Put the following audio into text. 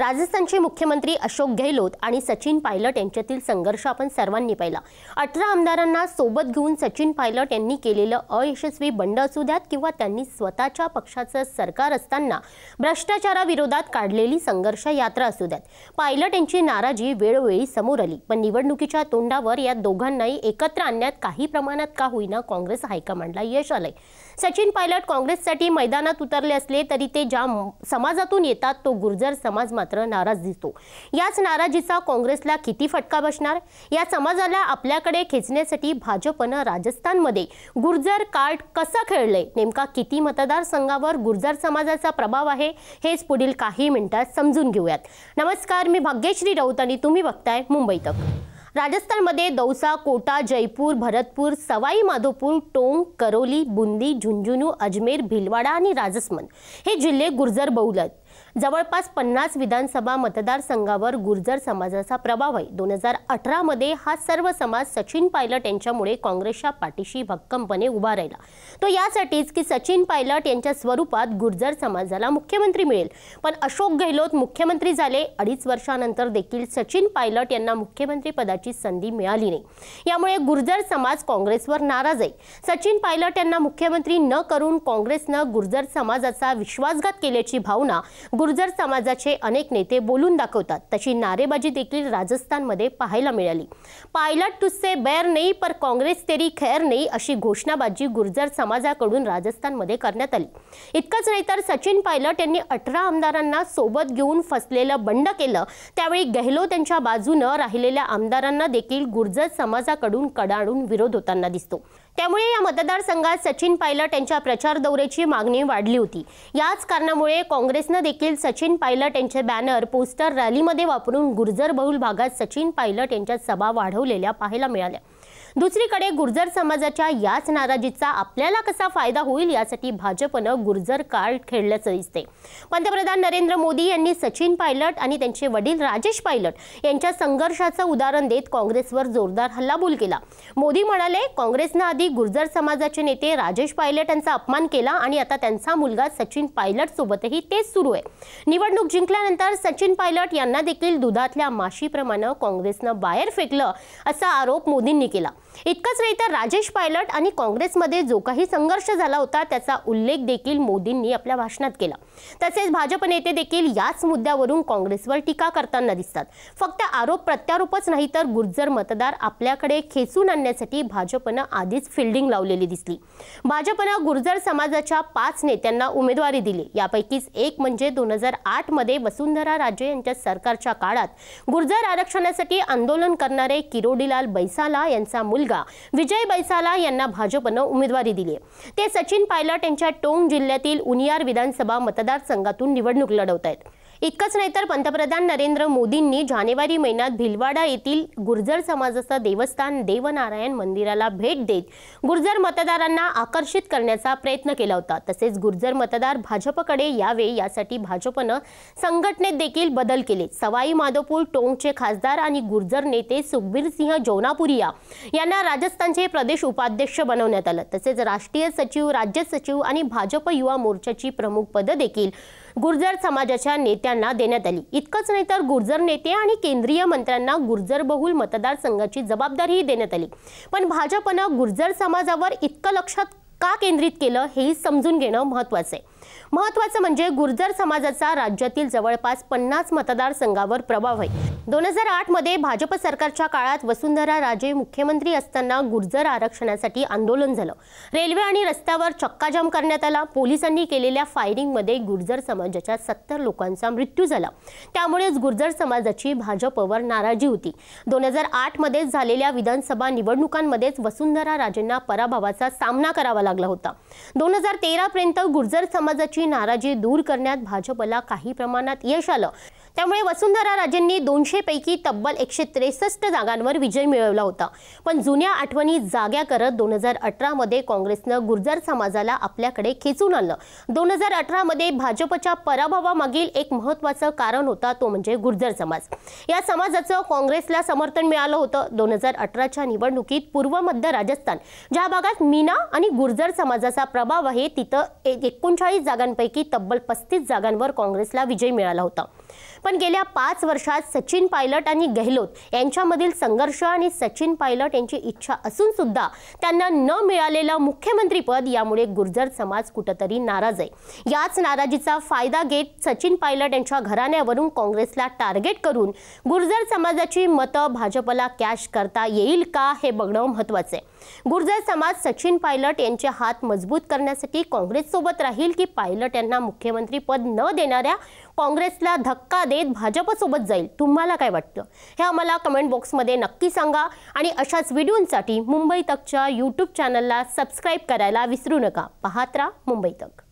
राजस्थानचे मुख्यमंत्री अशोक गहलोत आणि सचिन पायलट यांच्यातील संघर्ष आपण सर्वांनी पाहिला अठरा आमदारांना सोबत घेऊन सचिन पायलट यांनी केलेलं अयशस्वी बंड असू द्यात किंवा त्यांनी स्वतःच्या पक्षाचं सरकार असताना भ्रष्टाचाराविरोधात काढलेली संघर्ष यात्रा असू द्यात पायलट यांची नाराजी वेळोवेळी समोर आली पण निवडणुकीच्या तोंडावर या दोघांनाही एकत्र आणण्यात काही प्रमाणात का होईना काँग्रेस हायकमांडला यश आलंय सचिन पायलट काँग्रेससाठी मैदानात उतरले असले तरी ते ज्या समाजातून येतात तो गुर्जर समाज मात्र नाराज दिसतो याच नाराजीचा काँग्रेसला किती फटका बसणार या समाजाला आपल्याकडे खेचण्यासाठी भाजपनं राजस्थानमध्ये गुर्जर कार्ड कसं खेळलंय नेमका किती मतदारसंघावर गुर्जर समाजाचा प्रभाव आहे हेच पुढील काही मिनिटात समजून घेऊयात नमस्कार मी भाग्यश्री राऊत आणि तुम्ही बघताय मुंबई तक राजस्थानमध्ये दौसा कोटा जयपूर भरतपूर सवाई माधोपूर टोंग करोली बुंदी झुंझुनू अजमेर भिलवाडा आणि राजसमंद हे जिल्हे गुर्जर बहुलत जवळपास पन्नास विधानसभा मतदारसंघावर गुर्जर समाजाचा प्रभाव आहे दोन हजार अठरामध्ये हा सर्व समाज सचिन पायलट यांच्यामुळे काँग्रेसच्या पाठीशी भक्कमपणे उभा राहिला तो यासाठीच की सचिन पायलट यांच्या स्वरूपात गुर्जर समाजाला मुख्यमंत्री मिळेल पण अशोक गेहलोत मुख्यमंत्री झाले अडीच वर्षानंतर देखील सचिन पायलट यांना मुख्यमंत्री पदाची संधी मिळाली नाही यामुळे गुर्जर समाज काँग्रेसवर नाराज आहे सचिन पायलट यांना मुख्यमंत्री न करून काँग्रेसनं गुर्जर समाजाचा विश्वासघात केल्याची भावना गुर्जर समाजाचे अनेक नेते बोलून दाखवतात तशी नारेबाजी देखील राजस्थानमध्ये पाहायला मिळाली पायलट तुझसे बैर नाही पर काँग्रेस तेरी खैर नाही अशी घोषणाबाजी गुर्जर समाजाकडून राजस्थानमध्ये करण्यात आली इतकंच नाही तर सचिन पायलट यांनी अठरा आमदारांना सोबत घेऊन फसलेलं बंड केलं त्यावेळी गेहलोत यांच्या बाजूनं राहिलेल्या आमदारांना देखील गुर्जर समाजाकडून कडाडून विरोध होताना दिसतो त्यामुळे या मतदारसंघात सचिन पायलट यांच्या प्रचार दौऱ्याची मागणी वाढली होती याच कारणामुळे काँग्रेसनं देखील सचिन पायलट यांचे बॅनर पोस्टर रॅलीमध्ये वापरून गुर्जर बहुल भागात सचिन पायलट यांच्या सभा वाढवलेल्या पाहायला मिळाल्या दुसरीकडे गुर्जर समाजाच्या याच नाराजीचा आपल्याला कसा फायदा होईल यासाठी भाजपनं गुर्जर कार्ड खेळल्याचं दिसते पंतप्रधान नरेंद्र मोदी यांनी सचिन पायलट आणि त्यांचे वडील राजेश पायलट यांच्या संघर्षाचं उदाहरण देत काँग्रेसवर जोरदार हल्लाबोल केला मोदी म्हणाले काँग्रेसनं आधी गुर्जर समाजाचे नेते राजेश पायलट यांचा अपमान केला आणि आता त्यांचा मुलगा सचिन पायलट सोबतही तेच सुरू आहे निवडणूक जिंकल्यानंतर सचिन पायलट यांना देखील दुधातल्या माशीप्रमाणे काँग्रेसनं बाहेर फेकलं असा आरोप मोदींनी केला इतकंच नाही तर राजेश पायलट आणि काँग्रेसमध्ये जो काही संघर्ष झाला होता त्याचा उल्लेख देखील मोदींनी आपल्या भाषणात केला तसेच भाजप नेते देखील याच मुद्द्यावरून काँग्रेसवर टीका करताना दिसतात फक्त आरोप प्रत्यारोपच नाही तर गुर्जर मतदार आपल्याकडे खेचून आणण्यासाठी भाजपनं आधीच फिल्डिंग लावलेली दिसली भाजपनं गुर्जर समाजाच्या पाच नेत्यांना उमेदवारी दिली यापैकीच एक म्हणजे दोन हजार आठमध्ये वसुंधरा राजे यांच्या सरकारच्या काळात गुर्जर आरक्षणासाठी आंदोलन करणारे किरोडीलाल बैसाला यांचा मुलगा विजय बैसाला यांना भाजपनं उमेदवारी दिली ते सचिन पायलट यांच्या टोंग जिल्ह्यातील उनियार विधानसभा मतदारसंघातून निवडणूक लढवत आहेत इतकंच नाही तर पंतप्रधान नरेंद्र मोदींनी जानेवारी महिन्यात भिलवाडा येथील गुर्जर समाजाचं देवस्थान देवनारायण मंदिराला भेट देत गुर्जर मतदारांना आकर्षित करण्याचा प्रयत्न केला होता तसेच गुर्जर मतदार भाजपकडे यावे यासाठी भाजपनं संघटनेत देखील बदल केले सवाई माधोपूर टोंगचे खासदार आणि गुर्जर नेते सुखबीर सिंह जोनापुरिया यांना राजस्थानचे प्रदेश उपाध्यक्ष बनवण्यात आलं तसेच राष्ट्रीय सचिव राज्य सचिव आणि भाजप युवा मोर्चाची प्रमुख पदं देखील गुर्जर समाजाच्या नेत्यांना देण्यात आली इतकंच नाही तर गुर्जर नेते आणि केंद्रीय मंत्र्यांना गुर्जर बहुल मतदारसंघाची जबाबदारीही देण्यात आली पण भाजपनं गुर्जर समाजावर इतकं लक्षात का केंद्रित केलं हेही समजून घेणं महत्त्वाचं आहे महत्वाचं म्हणजे गुर्जर समाजाचा राज्यातील जवळपास पन्नास मतदारसंघावर प्रभाव आहे दोन हजार आठमध्ये भाजप सरकारच्या काळात वसुंधरा राजे मुख्यमंत्री असताना गुर्जर आरक्षणासाठी आंदोलन झालं रेल्वे आणि रस्त्यावर चक्काजाम करण्यात आला पोलिसांनी केलेल्या फायरिंगमध्ये गुर्जर समाजाच्या सत्तर लोकांचा मृत्यू झाला त्यामुळेच गुर्जर समाजाची भाजपवर नाराजी होती दोन हजार झालेल्या विधानसभा निवडणुकांमध्येच वसुंधरा राजेंना पराभवाचा सामना करावा लागला होता दोन हजार तेरापर्यंत गुर्जर समाज समाजाची नाराजी दूर करण्यात भाजपला काही प्रमाणात यश आलं त्यामुळे वसुंधरा राजेंनी पैकी तब्बल एकशे त्रेसष्ट जागांवर विजय मिळवला होता पण जुन्या आठवणी जाग्या करत दोन हजार अठरामध्ये काँग्रेसनं गुर्जर समाजाला आपल्याकडे खेचून आणलं दोन हजार अठरामध्ये भाजपच्या पराभवामागील एक महत्त्वाचं कारण होता तो म्हणजे गुर्जर समाज या समाजाचं काँग्रेसला समर्थन मिळालं होतं दोन हजार अठराच्या निवडणुकीत पूर्व मध्य राजस्थान ज्या भागात मीना आणि गुर्जर समाजाचा प्रभाव आहे तिथं एकोणचाळीस जागांपैकी तब्बल पस्तीस जागांवर काँग्रेसला विजय मिळाला होता पण गेल्या पाच वर्षात सचिन पायलट आणि गेहलोत यांच्यामधील संघर्ष आणि सचिन पायलट यांची इच्छा असून सुद्धा त्यांना न मिळालेलं मुख्यमंत्रीपद यामुळे गुर्जर समाज कुठंतरी नाराज आहे याच नाराजीचा फायदा घेत सचिन पायलट यांच्या घराण्यावरून काँग्रेसला टार्गेट करून गुर्जर समाजाची मतं भाजपला कॅश करता येईल का हे बघणं महत्वाचं आहे गुर्जर समाज सचिन पायलट यांचे हात मजबूत करण्यासाठी काँग्रेससोबत राहील की पायलट यांना मुख्यमंत्रीपद न देणाऱ्या काँग्रेसला धक्का देत भाजपसोबत जाईल तुम्हाला काय वाटतं हे आम्हाला कमेंट बॉक्समध्ये नक्की सांगा आणि अशाच व्हिडिओंसाठी मुंबई तकच्या यूट्यूब चॅनलला सबस्क्राईब करायला विसरू नका पाहत राहा मुंबई तक